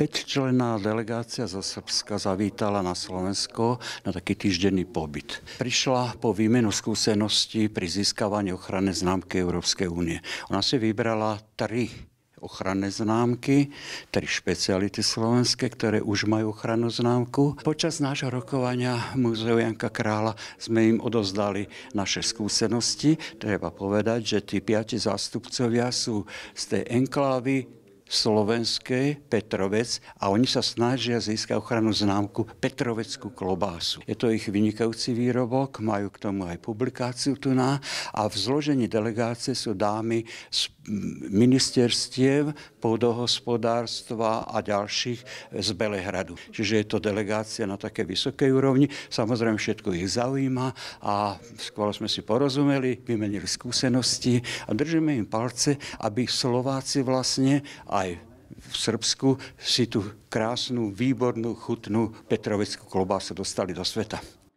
5 člená delegácia zo Srbska zavítala na Slovensko na taký týždenný pobyt. Prišla po výmenu skúseností pri získavaní ochrany známky Európskej únie. Ona si vybrala tri ochranné známky, tri špeciality slovenské, ktoré už majú ochrannú známku. Počas nášho rokovania Múzeu Janka Krála sme im odozdali naše skúsenosti. Treba povedať, že tí piati zástupcovia sú z tej enklávy slovenské Petrovec a oni sa snažia získať ochranu známku Petroveckú klobásu. Je to ich vynikajúci výrobok, majú k tomu aj publikáciu tu na a v zložení delegácie sú dámy z ministerstiev, pôdohospodárstva a ďalších z Belehradu. Čiže je to delegácia na také vysokej úrovni. Samozrejme, všetko ich zaujíma a skôr sme si porozumeli, vymenili skúsenosti a držíme im palce, aby Slováci vlastne aj v Srbsku si tú krásnu, výbornú, chutnú Petrovickú klobásu dostali do sveta.